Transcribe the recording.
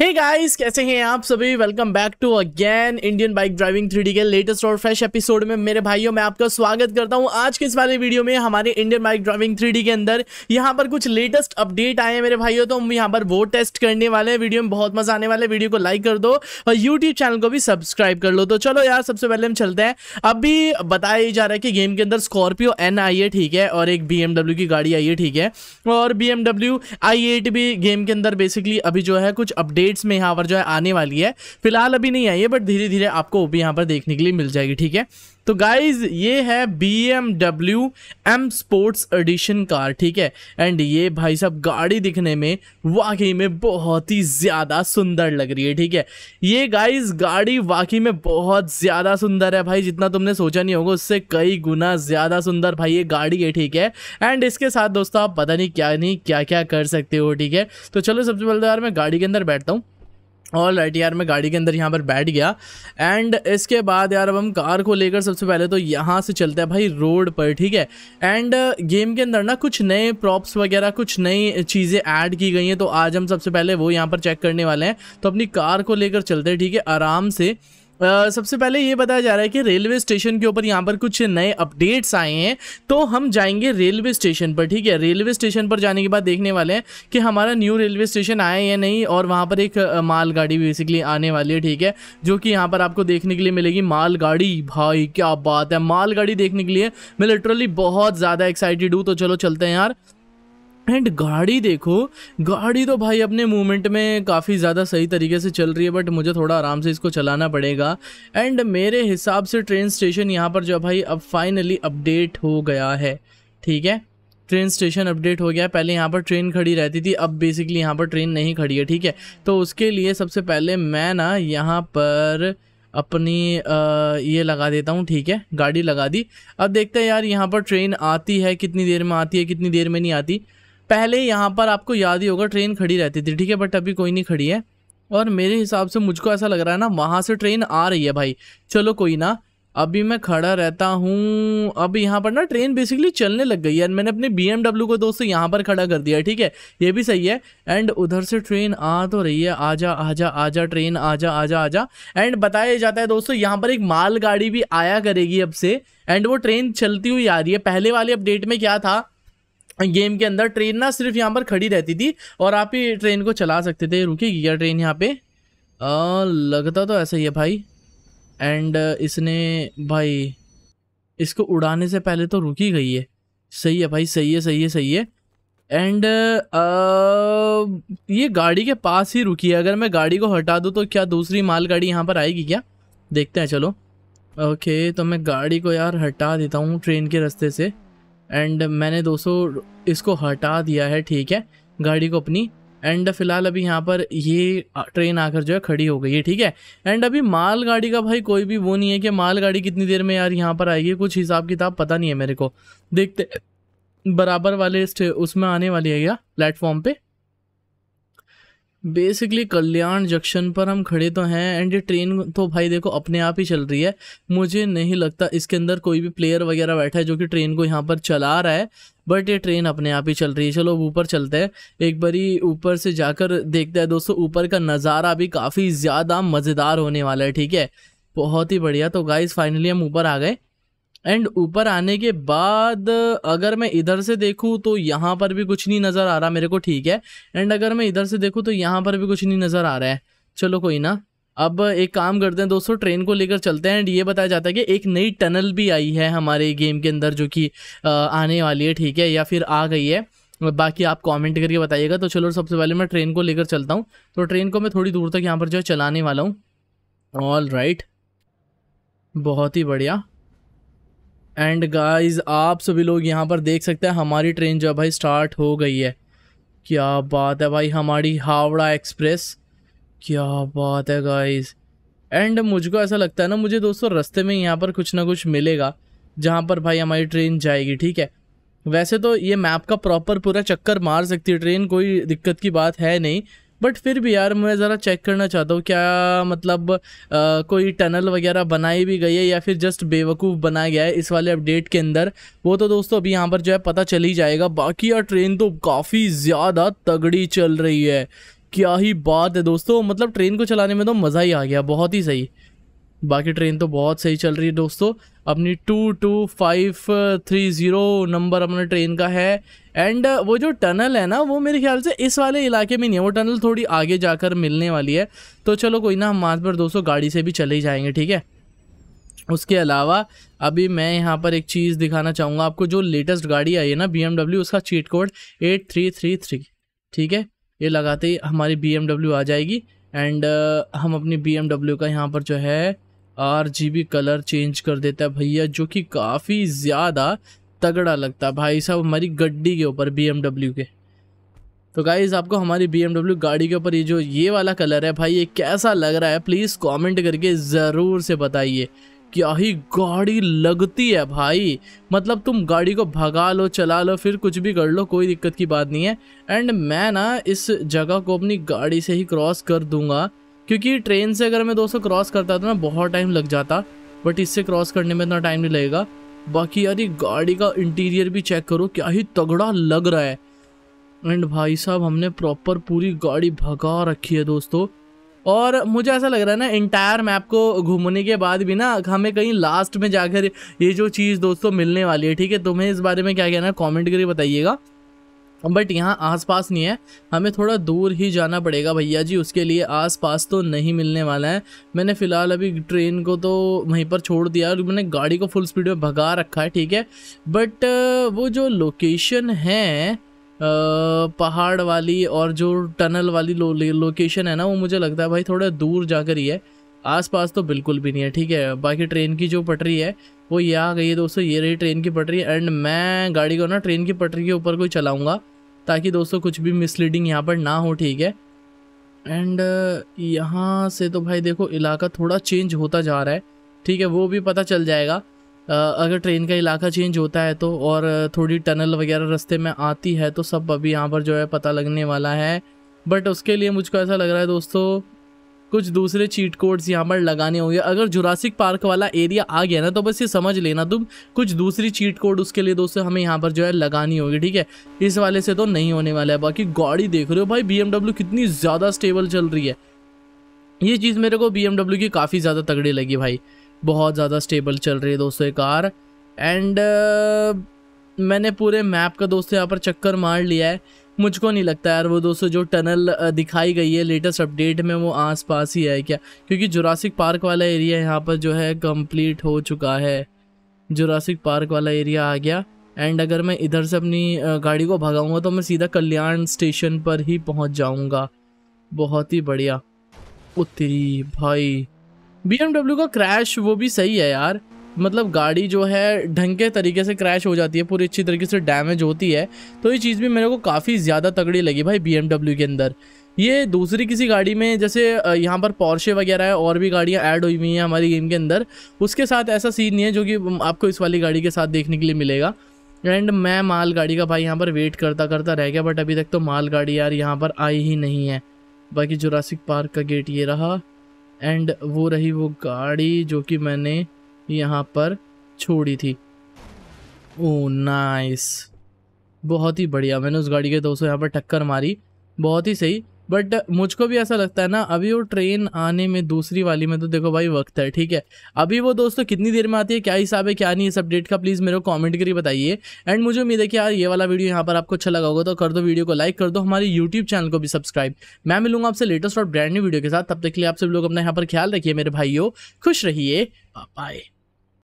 हे hey guys कैसे हैं आप सभी welcome back to again Indian bike driving three के लेटेस्ट और फ्रेश एपिसोड में मेरे भाइयों मैं आपका स्वागत करता हूं आज के इस वाले वीडियो में हमारे इंडियन बाइक ड्राइविंग थ्री के अंदर यहां पर कुछ लेटेस्ट अपडेट आए हैं मेरे भाइयों तो हम यहां पर वो टेस्ट करने वाले हैं वीडियो में बहुत मजा आने वाले वीडियो को लाइक कर दो और यूट्यूब चैनल को भी सब्सक्राइब कर लो तो चलो यार सबसे पहले हम चलते हैं अभी बताया जा रहा है कि गेम के अंदर स्कॉर्पियो एन आई है ठीक है और एक बी की गाड़ी आई है ठीक है और बी एम भी गेम के अंदर बेसिकली अभी जो है कुछ अपडेट अपडेट्स में यहाँ पर जो है आने वाली है फिलहाल अभी नहीं आई है बट धीरे धीरे आपको वो भी यहाँ पर देखने के लिए मिल जाएगी ठीक है तो गाइज ये है B M W M sports edition car ठीक है एंड ये भाई साहब गाड़ी दिखने में वाकई में बहुत ही ज़्यादा सुंदर लग रही है ठीक है ये गाइज गाड़ी वाकई में बहुत ज़्यादा सुंदर है भाई जितना तुमने सोचा नहीं होगा उससे कई गुना ज़्यादा सुंदर भाई ये गाड़ी है ठीक है एंड इसके साथ दोस्तों आप पता नहीं क्या नहीं क्या क्या कर सकते हो ठीक है तो चलो सबसे पहले तो यार मैं गाड़ी के अंदर बैठता हूँ ऑल राइट यार मैं गाड़ी के अंदर यहाँ पर बैठ गया एंड इसके बाद यार अब हम कार को लेकर सबसे पहले तो यहाँ से चलते हैं भाई रोड पर ठीक है एंड गेम uh, के अंदर ना कुछ नए प्रॉप्स वगैरह कुछ नई चीज़ें ऐड की गई हैं तो आज हम सबसे पहले वो यहाँ पर चेक करने वाले हैं तो अपनी कार को लेकर चलते हैं ठीक है आराम से Uh, सबसे पहले ये बताया जा रहा है कि रेलवे स्टेशन के ऊपर यहाँ पर कुछ नए अपडेट्स आए हैं तो हम जाएंगे रेलवे स्टेशन पर ठीक है रेलवे स्टेशन पर जाने के बाद देखने वाले हैं कि हमारा न्यू रेलवे स्टेशन आया है या नहीं और वहाँ पर एक मालगाड़ी बेसिकली आने वाली है ठीक है जो कि यहाँ पर आपको देखने के लिए मिलेगी मालगाड़ी भाई क्या बात है मालगाड़ी देखने के लिए मैं लिटरली बहुत ज़्यादा एक्साइटेड हूँ तो चलो चलते हैं यार एंड गाड़ी देखो गाड़ी तो भाई अपने मूवमेंट में काफ़ी ज़्यादा सही तरीके से चल रही है बट मुझे थोड़ा आराम से इसको चलाना पड़ेगा एंड मेरे हिसाब से ट्रेन स्टेशन यहाँ पर जो भाई अब फाइनली अपडेट हो गया है ठीक है ट्रेन स्टेशन अपडेट हो गया पहले यहाँ पर ट्रेन खड़ी रहती थी अब बेसिकली यहाँ पर ट्रेन नहीं खड़ी है ठीक है तो उसके लिए सबसे पहले मैं ना यहाँ पर अपनी आ, ये लगा देता हूँ ठीक है गाड़ी लगा दी अब देखते हैं यार यहाँ पर ट्रेन आती है कितनी देर में आती है कितनी देर में नहीं आती पहले यहाँ पर आपको याद ही होगा ट्रेन खड़ी रहती थी ठीक है बट अभी कोई नहीं खड़ी है और मेरे हिसाब से मुझको ऐसा लग रहा है ना वहाँ से ट्रेन आ रही है भाई चलो कोई ना अभी मैं खड़ा रहता हूँ अब यहाँ पर ना ट्रेन बेसिकली चलने लग गई है मैंने अपने बी को दोस्तों यहाँ पर खड़ा कर दिया ठीक है ये भी सही है एंड उधर से ट्रेन आ तो रही है आजा आजा आजा ट्रेन आजा आजा आजा एंड बताया जाता है दोस्तों यहाँ पर एक मालगाड़ी भी आया करेगी अब से एंड वो ट्रेन चलती हुई आ रही है पहले वाले अपडेट में क्या था गेम के अंदर ट्रेन ना सिर्फ यहाँ पर खड़ी रहती थी और आप ही ट्रेन को चला सकते थे रुकेगी क्या ट्रेन यहाँ पे आ, लगता तो ऐसा ही है भाई एंड इसने भाई इसको उड़ाने से पहले तो रुकी गई है सही है भाई सही है सही है सही है एंड ये गाड़ी के पास ही रुकी है अगर मैं गाड़ी को हटा दूँ तो क्या दूसरी माल गाड़ी यहाँ पर आएगी क्या देखते हैं चलो ओके तो मैं गाड़ी को यार हटा देता हूँ ट्रेन के रस्ते से एंड मैंने दोस्तों इसको हटा दिया है ठीक है गाड़ी को अपनी एंड फिलहाल अभी यहाँ पर ये ट्रेन आकर जो है खड़ी हो गई है ठीक है एंड अभी माल गाड़ी का भाई कोई भी वो नहीं है कि माल गाड़ी कितनी देर में यार यहाँ पर आएगी कुछ हिसाब किताब पता नहीं है मेरे को देखते बराबर वाले उसमें आने वाली है या प्लेटफॉर्म पर बेसिकली कल्याण जंक्शन पर हम खड़े तो हैं एंड ये ट्रेन तो भाई देखो अपने आप ही चल रही है मुझे नहीं लगता इसके अंदर कोई भी प्लेयर वगैरह बैठा है जो कि ट्रेन को यहाँ पर चला रहा है बट ये ट्रेन अपने आप ही चल रही है चलो अब ऊपर चलते हैं एक बारी ऊपर से जाकर देखते हैं दोस्तों ऊपर का नज़ारा भी काफ़ी ज़्यादा मज़ेदार होने वाला है ठीक है बहुत ही बढ़िया तो गाइज फाइनली हम ऊपर आ गए एंड ऊपर आने के बाद अगर मैं इधर से देखूँ तो यहाँ पर भी कुछ नहीं नज़र आ रहा मेरे को ठीक है एंड अगर मैं इधर से देखूँ तो यहाँ पर भी कुछ नहीं नज़र आ रहा है चलो कोई ना अब एक काम करते हैं दोस्तों ट्रेन को लेकर चलते हैं एंड ये बताया जाता है कि एक नई टनल भी आई है हमारे गेम के अंदर जो कि आने वाली है ठीक है या फिर आ गई है बाकी आप कमेंट करके बताइएगा तो चलो सबसे पहले मैं ट्रेन को लेकर चलता हूँ तो ट्रेन को मैं थोड़ी दूर तक यहाँ पर जो है चलाने वाला हूँ ऑल राइट बहुत ही बढ़िया एंड गाइस आप सभी लोग यहाँ पर देख सकते हैं हमारी ट्रेन जो भाई स्टार्ट हो गई है क्या बात है भाई हमारी हावड़ा एक्सप्रेस क्या बात है गाइस एंड मुझको ऐसा लगता है ना मुझे दोस्तों रास्ते में यहाँ पर कुछ ना कुछ मिलेगा जहाँ पर भाई हमारी ट्रेन जाएगी ठीक है वैसे तो ये मैप का प्रॉपर पूरा चक्कर मार सकती है ट्रेन कोई दिक्कत की बात है नहीं बट फिर भी यार मैं ज़रा चेक करना चाहता हूँ क्या मतलब आ, कोई टनल वगैरह बनाई भी गई है या फिर जस्ट बेवकूफ़ बनाया गया है इस वाले अपडेट के अंदर वो तो दोस्तों अभी यहाँ पर जो है पता चल ही जाएगा बाकी यार ट्रेन तो काफ़ी ज़्यादा तगड़ी चल रही है क्या ही बात है दोस्तों मतलब ट्रेन को चलाने में तो मज़ा ही आ गया बहुत ही सही बाकी ट्रेन तो बहुत सही चल रही है दोस्तों अपनी two two five three zero number अपने ट्रेन का है एंड uh, वो जो टनल है ना वो मेरे ख्याल से इस वाले इलाके में नहीं है वो टनल थोड़ी आगे जाकर मिलने वाली है तो चलो कोई ना हम वहाँ पर दोस्तों गाड़ी से भी चले ही जाएंगे ठीक है उसके अलावा अभी मैं यहाँ पर एक चीज़ दिखाना चाहूँगा आपको जो लेटेस्ट गाड़ी आई है ना बी उसका cheat code eight three three three ठीक है ये लगाते ही हमारी बी आ जाएगी एंड uh, हम अपनी बी का यहाँ पर जो है आर कलर चेंज कर देता है भैया जो कि काफ़ी ज़्यादा तगड़ा लगता है भाई साहब हमारी गड्डी के ऊपर बी के तो गाइज़ आपको हमारी बी गाड़ी के ऊपर ये जो ये वाला कलर है भाई ये कैसा लग रहा है प्लीज़ कॉमेंट करके ज़रूर से बताइए क्या ही गाड़ी लगती है भाई मतलब तुम गाड़ी को भगा लो चला लो फिर कुछ भी कर लो कोई दिक्कत की बात नहीं है एंड मैं ना इस जगह को अपनी गाड़ी से ही क्रॉस कर दूंगा क्योंकि ट्रेन से अगर मैं दोस्तों क्रॉस करता तो ना बहुत टाइम लग जाता बट इससे क्रॉस करने में इतना टाइम नहीं लगेगा बाकी यार ये गाड़ी का इंटीरियर भी चेक करो क्या ही तगड़ा लग रहा है एंड भाई साहब हमने प्रॉपर पूरी गाड़ी भगा रखी है दोस्तों और मुझे ऐसा लग रहा है ना इंटायर मैप को घूमने के बाद भी ना हमें कहीं लास्ट में जाकर ये जो चीज़ दोस्तों मिलने वाली है ठीक है तुम्हें इस बारे में क्या कहना है कॉमेंट करिए बताइएगा बट यहाँ आसपास नहीं है हमें थोड़ा दूर ही जाना पड़ेगा भैया जी उसके लिए आसपास तो नहीं मिलने वाला है मैंने फ़िलहाल अभी ट्रेन को तो वहीं पर छोड़ दिया और मैंने गाड़ी को फुल स्पीड में भगा रखा है ठीक है बट वो जो लोकेशन है पहाड़ वाली और जो टनल वाली लो, लोकेशन है ना वो मुझे लगता है भाई थोड़ा दूर जाकर ही है आसपास तो बिल्कुल भी नहीं है ठीक है बाकी ट्रेन की जो पटरी है वो ये आ गई है दोस्तों ये रही ट्रेन की पटरी एंड मैं गाड़ी को ना ट्रेन की पटरी के ऊपर कोई चलाऊँगा ताकि दोस्तों कुछ भी मिसलीडिंग यहाँ पर ना हो ठीक है एंड uh, यहाँ से तो भाई देखो इलाका थोड़ा चेंज होता जा रहा है ठीक है वो भी पता चल जाएगा uh, अगर ट्रेन का इलाका चेंज होता है तो और थोड़ी टनल वगैरह रास्ते में आती है तो सब अभी यहाँ पर जो है पता लगने वाला है बट उसके लिए मुझको ऐसा लग रहा है दोस्तों कुछ दूसरे चीट कोड्स यहाँ पर लगाने होंगे अगर जुरासिक पार्क वाला एरिया आ गया ना तो बस ये समझ लेना तुम कुछ दूसरी चीट कोड उसके लिए दोस्तों हमें यहाँ पर जो है लगानी होगी ठीक है इस वाले से तो नहीं होने वाला है बाकी गाड़ी देख रहे हो भाई बी कितनी ज़्यादा स्टेबल चल रही है ये चीज़ मेरे को बी की काफ़ी ज़्यादा तगड़ी लगी भाई बहुत ज़्यादा स्टेबल चल रही है दोस्तों ये कार एंड मैंने पूरे मैप का दोस्तों यहाँ पर चक्कर मार लिया है मुझको नहीं लगता यार वो दोस्तों जो टनल दिखाई गई है लेटेस्ट अपडेट में वो आसपास ही है क्या क्योंकि जुरासिक पार्क वाला एरिया यहाँ पर जो है कंप्लीट हो चुका है जुरासिक पार्क वाला एरिया आ गया एंड अगर मैं इधर से अपनी गाड़ी को भगाऊंगा तो मैं सीधा कल्याण स्टेशन पर ही पहुँच जाऊँगा बहुत ही बढ़िया उतरी भाई बी का क्रैश वो भी सही है यार मतलब गाड़ी जो है ढंग के तरीके से क्रैश हो जाती है पूरी अच्छी तरीके से डैमेज होती है तो ये चीज़ भी मेरे को काफ़ी ज़्यादा तगड़ी लगी भाई बी के अंदर ये दूसरी किसी गाड़ी में जैसे यहाँ पर पॉर्शे वगैरह है और भी गाड़ियाँ ऐड हुई हुई हैं हमारी गेम के अंदर उसके साथ ऐसा सीन नहीं है जो कि आपको इस वाली गाड़ी के साथ देखने के लिए मिलेगा एंड मैं माल गाड़ी का भाई यहाँ पर वेट करता करता रह गया बट अभी तक तो माल गाड़ी यार यहाँ पर आई ही नहीं है बाकी जुरासिक पार्क का गेट ये रहा एंड वो रही वो गाड़ी जो कि मैंने यहाँ पर छोड़ी थी ओ नाइस बहुत ही बढ़िया मैंने उस गाड़ी के दोस्तों यहाँ पर टक्कर मारी बहुत ही सही बट मुझको भी ऐसा लगता है ना अभी वो ट्रेन आने में दूसरी वाली में तो देखो भाई वक्त है ठीक है अभी वो दोस्तों कितनी देर में आती है क्या हिसाब है क्या नहीं इस अपडेट का प्लीज़ मेरे को कमेंट करिए बताइए एंड मुझे उम्मीद है कि यार ये वाला वीडियो यहाँ पर आपको अच्छा लगा होगा तो कर दो वीडियो को लाइक कर दो हमारे यूट्यूब चैनल को भी सब्सक्राइब मैं मिलूंगा आपसे लेटेस्ट और ब्रांड न्यू वीडियो के साथ तब तक के लिए आप सब लोग अपना यहाँ पर ख्याल रखिए मेरे भाइयों खुश रहिए बाय